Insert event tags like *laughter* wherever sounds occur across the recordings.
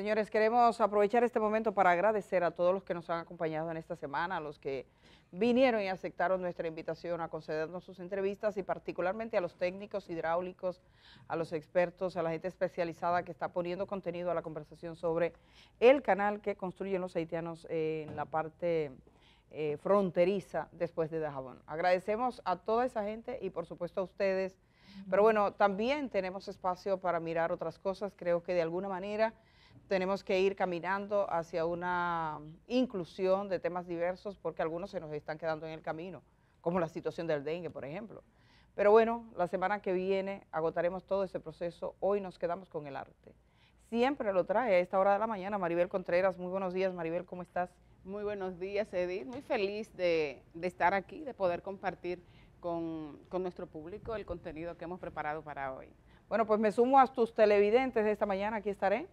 Señores, queremos aprovechar este momento para agradecer a todos los que nos han acompañado en esta semana, a los que vinieron y aceptaron nuestra invitación a concedernos sus entrevistas y particularmente a los técnicos hidráulicos, a los expertos, a la gente especializada que está poniendo contenido a la conversación sobre el canal que construyen los haitianos en la parte eh, fronteriza después de Dajabón. Agradecemos a toda esa gente y por supuesto a ustedes, pero bueno, también tenemos espacio para mirar otras cosas, creo que de alguna manera tenemos que ir caminando hacia una inclusión de temas diversos porque algunos se nos están quedando en el camino, como la situación del dengue, por ejemplo. Pero bueno, la semana que viene agotaremos todo ese proceso. Hoy nos quedamos con el arte. Siempre lo trae a esta hora de la mañana Maribel Contreras. Muy buenos días, Maribel, ¿cómo estás? Muy buenos días, Edith. Muy feliz de, estar aquí, de poder compartir con, con, nuestro público el contenido que hemos preparado para hoy. Bueno, pues me sumo a tus televidentes de esta mañana. Aquí estaré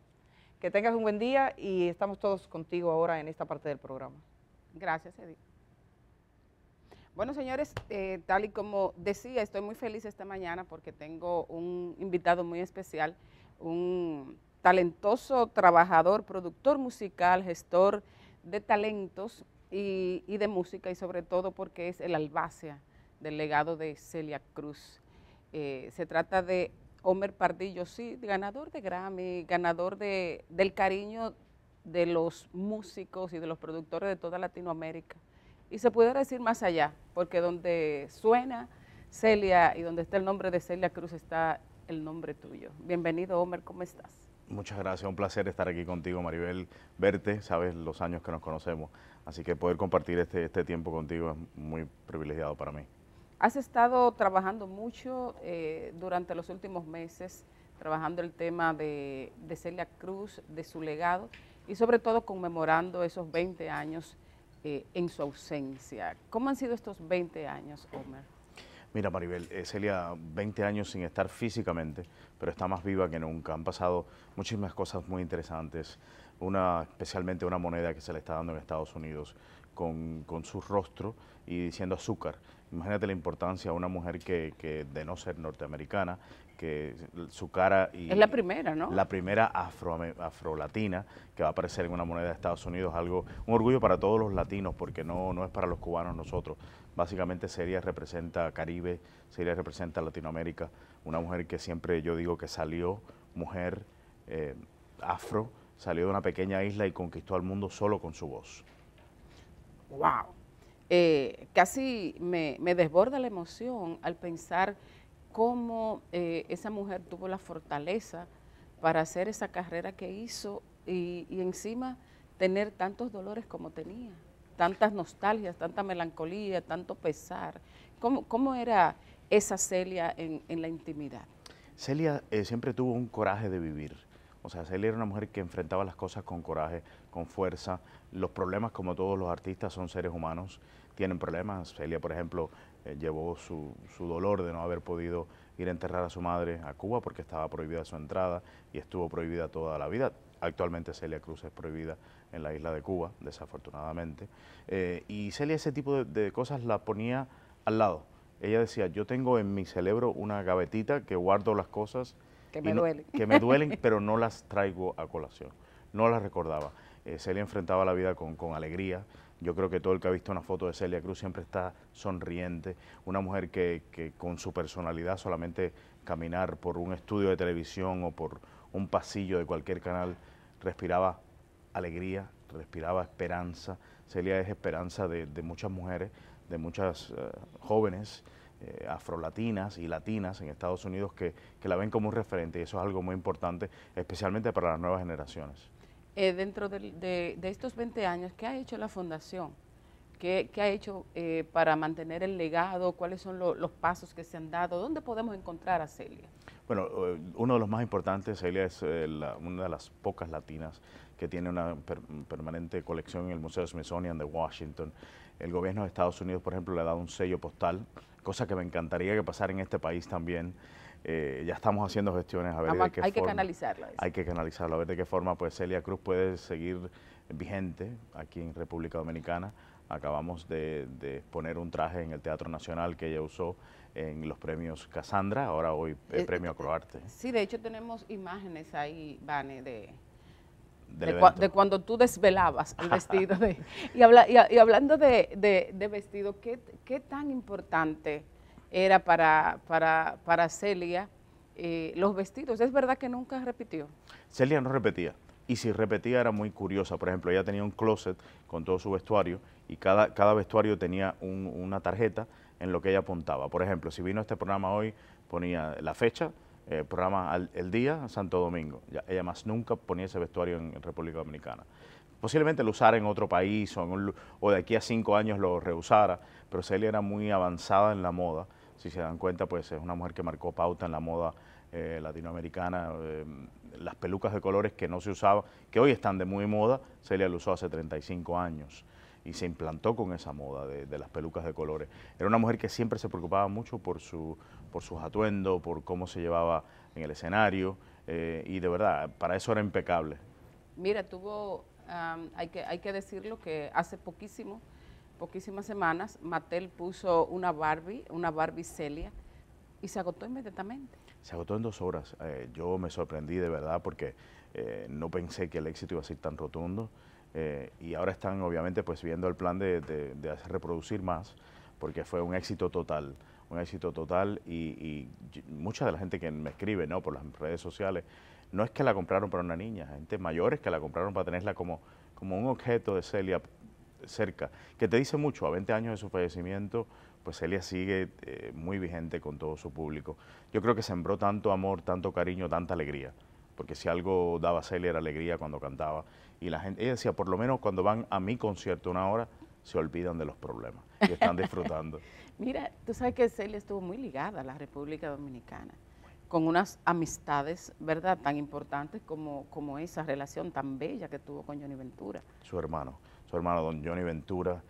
que tengas un buen día y estamos todos contigo ahora en esta parte del programa. Gracias, Edith. Bueno, señores, eh, tal y como decía, estoy muy feliz esta mañana porque tengo un invitado muy especial, un talentoso trabajador, productor musical, gestor de talentos y, de música y sobre todo porque es el albacea del legado de Celia Cruz. Eh, se trata de Homer Pardillo, sí, ganador de Grammy, ganador de, del cariño de los músicos y de los productores de toda Latinoamérica. Y se pudiera decir más allá, porque donde suena Celia y donde está el nombre de Celia Cruz está el nombre tuyo. Bienvenido, Homer, ¿cómo estás? Muchas gracias, un placer estar aquí contigo, Maribel, verte, sabes los años que nos conocemos, así que poder compartir este, este tiempo contigo es muy privilegiado para mí. Has estado trabajando mucho eh, durante los últimos meses, trabajando el tema de, Celia Cruz, de su legado y sobre todo conmemorando esos 20 años eh, en su ausencia. ¿Cómo han sido estos 20 años, Homer? Mira, Maribel, eh, Celia, 20 años sin estar físicamente, pero está más viva que nunca. Han pasado muchísimas cosas muy interesantes, una, especialmente una moneda que se le está dando en Estados Unidos, con, su rostro y diciendo azúcar. Imagínate la importancia de una mujer que, de no ser norteamericana, que su cara... es la primera, ¿no? La primera afro, latina que va a aparecer en una moneda de Estados Unidos, algo, un orgullo para todos los latinos, porque no, no es para los cubanos nosotros. Básicamente Seria representa Caribe, Seria representa Latinoamérica, una mujer que siempre yo digo que salió mujer eh, afro, salió de una pequeña isla y conquistó al mundo solo con su voz wow, eh, casi me, desborda la emoción al pensar cómo eh, esa mujer tuvo la fortaleza para hacer esa carrera que hizo y, encima tener tantos dolores como tenía, tantas nostalgias, tanta melancolía, tanto pesar. ¿Cómo, cómo era esa Celia en, en la intimidad? Celia eh, siempre tuvo un coraje de vivir. O sea, Celia era una mujer que enfrentaba las cosas con coraje, con fuerza. Los problemas, como todos los artistas, son seres humanos, tienen problemas. Celia, por ejemplo, eh, llevó su, su dolor de no haber podido ir a enterrar a su madre a Cuba porque estaba prohibida su entrada y estuvo prohibida toda la vida. Actualmente Celia Cruz es prohibida en la isla de Cuba, desafortunadamente. Eh, y Celia ese tipo de, de, cosas la ponía al lado. Ella decía, yo tengo en mi cerebro una gavetita que guardo las cosas que me duelen. me *laughs* duelen, pero no las traigo a colación. No las recordaba. Eh, Celia enfrentaba la vida con, alegría. Yo creo que todo el que ha visto una foto de Celia Cruz siempre está sonriente. Una mujer que, con su personalidad solamente caminar por un estudio de televisión o por un pasillo de cualquier canal respiraba alegría, respiraba esperanza. Celia es esperanza de, muchas mujeres, de muchas eh, jóvenes eh, afrolatinas y latinas en Estados Unidos que, que, la ven como un referente y eso es algo muy importante, especialmente para las nuevas generaciones. Eh, dentro de, estos 20 años, ¿qué ha hecho la Fundación? ¿Qué, ha hecho eh, para mantener el legado? ¿Cuáles son los pasos que se han dado? ¿Dónde podemos encontrar a Celia? Bueno, uno de los más importantes, Celia es una de las pocas latinas que tiene una permanente colección en el Museo Smithsonian de Washington. El gobierno de Estados Unidos, por ejemplo, le ha dado un sello postal, cosa que me encantaría que pasara en este país también. Eh, ya estamos haciendo gestiones a ver de qué hay que canalizarla. Hay que canalizarlo, a ver de qué forma pues Celia Cruz puede seguir vigente aquí en República Dominicana. Acabamos de, poner un traje en el Teatro Nacional que ella usó en los premios Cassandra, ahora hoy el eh, eh, premio Croarte. Sí, de hecho tenemos imágenes ahí, Vane, de, de, cuando tú desvelabas el *laughs* vestido. y, y, hablando de, de vestido, ¿qué, tan importante era para, para, Celia eh, los vestidos? ¿Es verdad que nunca repitió? Celia no repetía. Y si repetía era muy curiosa. Por ejemplo, ella tenía un closet con todo su vestuario y cada, cada vestuario tenía una tarjeta en lo que ella apuntaba. Por ejemplo, si vino a este programa hoy, ponía la fecha, eh, programa El Día, Santo Domingo. ella más nunca ponía ese vestuario en, República Dominicana. Posiblemente lo usara en otro país o, de aquí a cinco años lo reusara, pero Celia era muy avanzada en la moda. Si se dan cuenta, pues es una mujer que marcó pauta en la moda eh, latinoamericana. Eh, las pelucas de colores que no se usaban, que hoy están de muy moda, Celia lo usó hace 35 años y se implantó con esa moda de, las pelucas de colores. Era una mujer que siempre se preocupaba mucho por, su, por sus atuendos, por cómo se llevaba en el escenario eh, y de verdad, para eso era impecable. Mira, tuvo, hay, que, hay que decirlo que hace poquísimo, poquísimas semanas, Mattel puso una Barbie, una Barbie Celia y se agotó inmediatamente. Se agotó en dos horas. Eh, yo me sorprendí de verdad porque eh, no pensé que el éxito iba a ser tan rotundo. Eh, y ahora están obviamente pues viendo el plan de, reproducir más, porque fue un éxito total, un éxito total y, mucha de la gente que me escribe ¿no? por las redes sociales, no es que la compraron para una niña, gente mayores que la compraron para tenerla como, un objeto de Celia cerca, que te dice mucho, a 20 años de su fallecimiento, pues Celia sigue eh, muy vigente con todo su público. Yo creo que sembró tanto amor, tanto cariño, tanta alegría, porque si algo daba Celia era alegría cuando cantaba y la gente, ella decía, por lo menos cuando van a mi concierto una hora, se olvidan de los problemas y están *laughs* disfrutando. Mira, tú sabes que Celia estuvo muy ligada a la República Dominicana, con unas amistades, ¿verdad?, tan importantes como, como esa relación tan bella que tuvo con Johnny Ventura. Su hermano, su hermano don Johnny Ventura,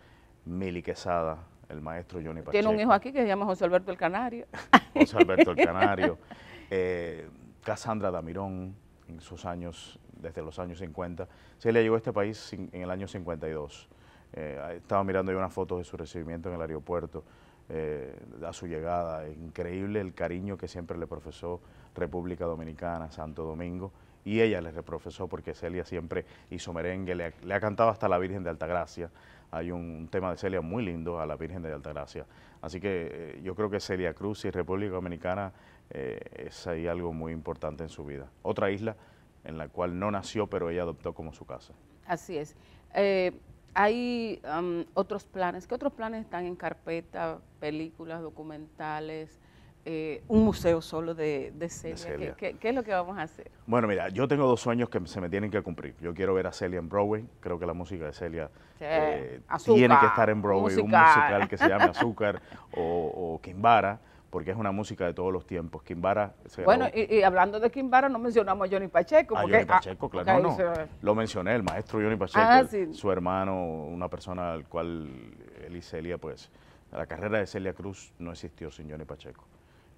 Mili Quesada, el maestro Johnny Pacheco. Tiene un hijo aquí que se llama José Alberto el Canario. *laughs* José Alberto el Canario, Casandra *laughs* eh, Cassandra Damirón en sus años desde los años 50. Celia llegó a este país en el año 52. Eh, estaba mirando ahí unas fotos de su recibimiento en el aeropuerto, eh, a su llegada. Increíble el cariño que siempre le profesó República Dominicana, Santo Domingo. Y ella le reprofesó porque Celia siempre hizo merengue, le, ha cantado hasta la Virgen de Altagracia hay un tema de Celia muy lindo a la Virgen de Altagracia. Así que eh, yo creo que Celia Cruz y República Dominicana es ahí algo muy importante en su vida. Otra isla en la cual no nació, pero ella adoptó como su casa. Así es. Eh, ¿Hay um, otros planes? ¿Qué otros planes están en carpeta? Películas, documentales, eh, un museo solo de, Celia. ¿Qué, es lo que vamos a hacer? Bueno, mira, yo tengo dos sueños que se me tienen que cumplir. Yo quiero ver a Celia en Broadway. Creo que la música de Celia eh, tiene que estar en Broadway. Un musical que se llame *laughs* Azúcar o Kimbara porque es una música de todos los tiempos. Kimbara. bueno, y, hablando de Kimbara, no mencionamos a Johnny Pacheco. A ah, Johnny ah, Pacheco, claro. no, Lo mencioné, el maestro Johnny ah, Pacheco, su hermano, una persona al cual él y Celia, pues, la carrera de Celia Cruz no existió sin Johnny Pacheco.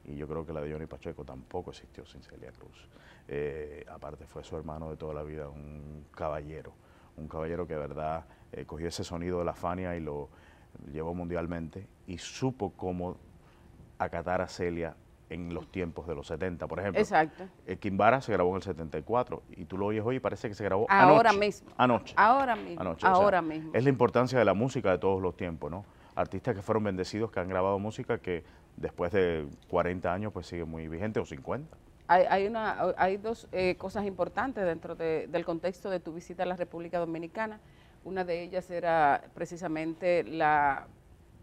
Y yo creo que la de Johnny Pacheco tampoco existió sin Celia Cruz. Eh, aparte, fue su hermano de toda la vida, un caballero. Un caballero que, de verdad, eh, cogió ese sonido de la Fania y lo llevó mundialmente y supo cómo a acatar a Celia en los tiempos de los 70, por ejemplo. Exacto. El eh, Kimbara se grabó en el 74 y tú lo oyes hoy y parece que se grabó ahora anoche, mismo. Anoche. Ahora mismo. ahora mismo. Es la importancia de la música de todos los tiempos, ¿no? Artistas que fueron bendecidos, que han grabado música que después de 40 años pues sigue muy vigente o 50. Hay, una, hay dos eh, cosas importantes dentro del contexto de tu visita a la República Dominicana. Una de ellas era precisamente la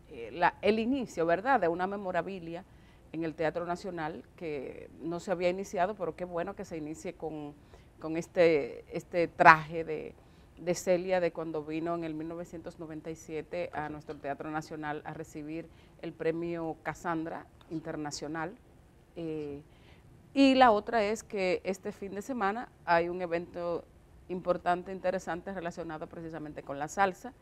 eh, el inicio, ¿verdad?, de una memorabilia en el Teatro Nacional que no se había iniciado, pero qué bueno que se inicie con, este, este, traje de, Celia de cuando vino en el 1997 a nuestro Teatro Nacional a recibir el premio Cassandra Internacional. Eh, y la otra es que este fin de semana hay un evento importante, interesante, relacionado precisamente con la salsa,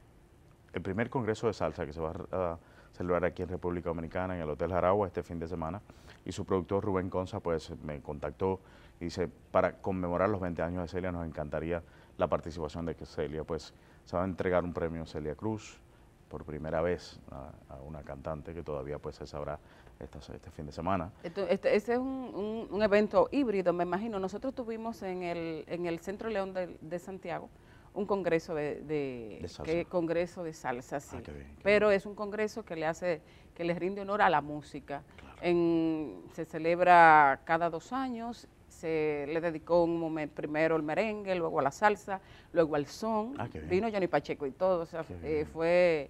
el primer congreso de salsa que se va a celebrar aquí en República Dominicana, en el Hotel Jaragua, este fin de semana, y su productor Rubén Conza, pues me contactó y dice, para conmemorar los 20 años de Celia, nos encantaría la participación de que Celia, pues se va a entregar un premio Celia Cruz por primera vez a, una cantante que todavía pues se sabrá esta, este fin de semana. Este, este, es un, evento híbrido, me imagino. Nosotros tuvimos en el, en el Centro León de Santiago, un congreso de, congreso de salsa, sí. Ah, Pero es un congreso que le hace, que le rinde honor a la música. se celebra cada dos años. Se le dedicó un momento primero el merengue, luego a la salsa, luego al son. Ah, Vino Johnny Pacheco y todo. O sea, eh, fue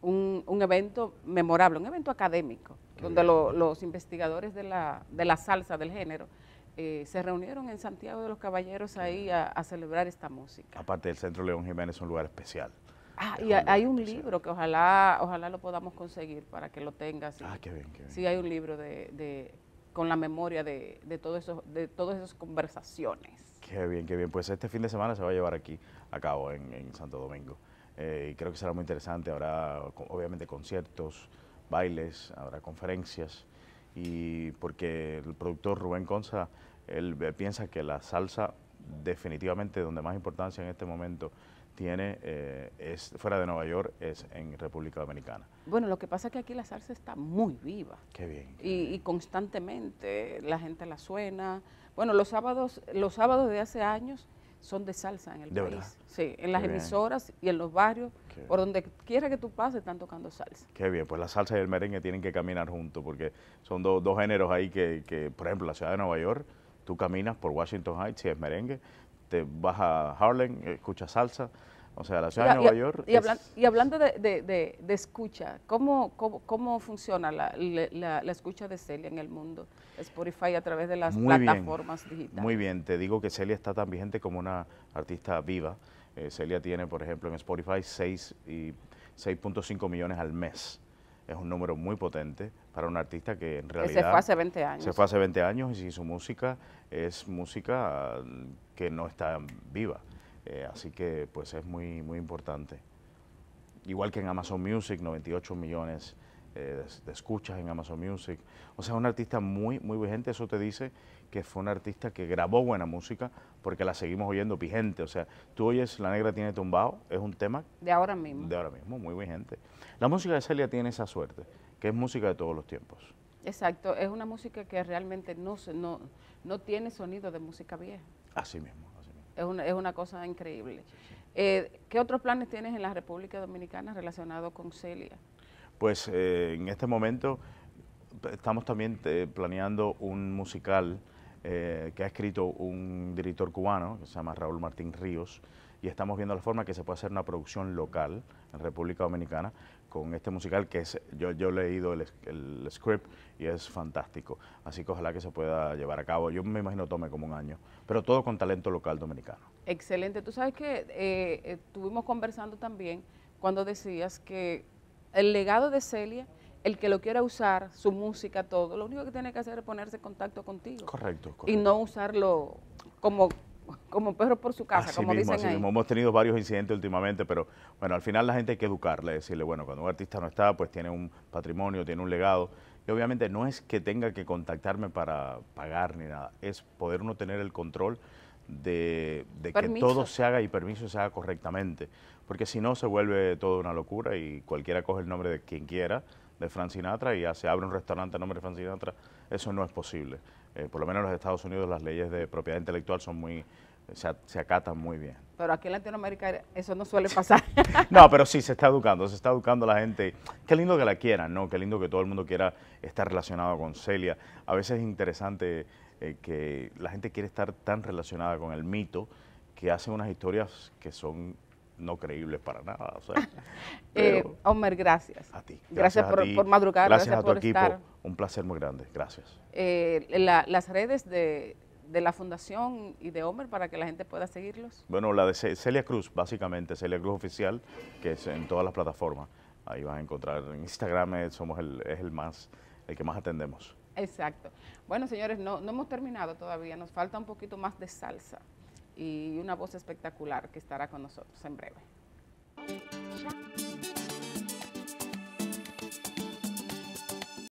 un, evento memorable, un evento académico, donde los investigadores de la, de la salsa del género eh, se reunieron en Santiago de los Caballeros ahí a, celebrar esta música. Aparte, el Centro León Jiménez es un lugar especial. Ah, y hay un libro que ojalá ojalá lo podamos conseguir para que lo tengas. Ah, qué bien, qué bien. Sí, hay un libro de, de con la memoria de, de, todo eso, de todas esas conversaciones. Qué bien, qué bien. Pues este fin de semana se va a llevar aquí a cabo en, en Santo Domingo. Eh, y creo que será muy interesante. Habrá, obviamente, conciertos, bailes, habrá conferencias y porque el productor Rubén Conza, él eh, piensa que la salsa definitivamente donde más importancia en este momento tiene eh, es fuera de Nueva York es en República Dominicana. Bueno, lo que pasa es que aquí la salsa está muy viva. Qué bien. y, constantemente la gente la suena. Bueno, los sábados, los sábados de hace años son de salsa en el país. Sí, en las emisoras y en los barrios por donde quiera que tú pases, están tocando salsa. Qué bien, pues la salsa y el merengue tienen que caminar juntos, porque son dos géneros ahí que, por ejemplo, la ciudad de Nueva York, tú caminas por Washington Heights y es merengue, te vas a Harlem, escuchas salsa. O sea, la ciudad de Nueva York. Y, hablando de, de, de, escucha, ¿cómo, funciona la, escucha de Celia en el mundo? Spotify a través de las plataformas digitales. Muy bien, te digo que Celia está tan vigente como una artista viva. Eh, Celia tiene, por ejemplo, en Spotify 6.5 millones al mes. Es un número muy potente para un artista que en realidad... se fue hace 20 años. Se fue hace 20 años y si su música es música mm, que no está viva. Eh, así que pues es muy, muy importante. Igual que en Amazon Music, 98 millones eh, de, de escuchas en Amazon Music. O sea, es un artista muy, muy vigente, eso te dice que fue un artista que grabó buena música, porque la seguimos oyendo vigente. O sea, tú oyes La Negra tiene tumbado, es un tema... De ahora mismo. De ahora mismo, muy vigente. La música de Celia tiene esa suerte, que es música de todos los tiempos. Exacto, es una música que realmente no, no, no tiene sonido de música vieja. Así mismo, así mismo. Es una, cosa increíble. Eh, ¿Qué otros planes tienes en la República Dominicana ...relacionado con Celia? Pues eh, en este momento estamos también eh, planeando un musical eh, que ha escrito un director cubano, que se llama Raúl Martín Ríos, y estamos viendo la forma que se puede hacer una producción local en República Dominicana con este musical que es, yo, yo he leído el, script y es fantástico. Así que ojalá que se pueda llevar a cabo. Yo me imagino tome como un año, pero todo con talento local dominicano. Excelente. Tú sabes que eh, estuvimos conversando también cuando decías que el legado de Celia el que lo quiera usar, su música, todo, lo único que tiene que hacer es ponerse en contacto contigo. Correcto, Y no usarlo como como perro por su casa, como dicen Hemos tenido varios incidentes últimamente, pero bueno, al final la gente hay que educarle, decirle, bueno, cuando un artista no está, pues tiene un patrimonio, tiene un legado. Y obviamente no es que tenga que contactarme para pagar ni nada, es poder uno tener el control de, de que todo se haga y permiso se haga correctamente. Porque si no, se vuelve todo una locura y cualquiera coge el nombre de quien quiera de Frank Sinatra y se abre un restaurante a nombre de Frank eso no es posible. Eh, por lo menos en los Estados Unidos las leyes de propiedad intelectual son muy, se, acatan muy bien. Pero aquí en Latinoamérica eso no suele pasar. *laughs* no, pero sí, se está educando, se está educando la gente. Qué lindo que la quieran, ¿no? Qué lindo que todo el mundo quiera estar relacionado con Celia. A veces es interesante eh, que la gente quiere estar tan relacionada con el mito que hacen unas historias que son no creíbles para nada. sea, Homer, *laughs* eh, gracias. A ti. Gracias, por, por, madrugar. Gracias, a tu por equipo. Un placer muy grande. Gracias. Eh, las redes de, de, la fundación y de Homer para que la gente pueda seguirlos. Bueno, la de Celia Cruz, básicamente, Celia Cruz Oficial, que es en todas las plataformas. Ahí vas a encontrar. En Instagram eh, somos el, es el más, el que más atendemos. Exacto. Bueno, señores, no, no hemos terminado todavía. Nos falta un poquito más de salsa y una voz espectacular que estará con nosotros en breve.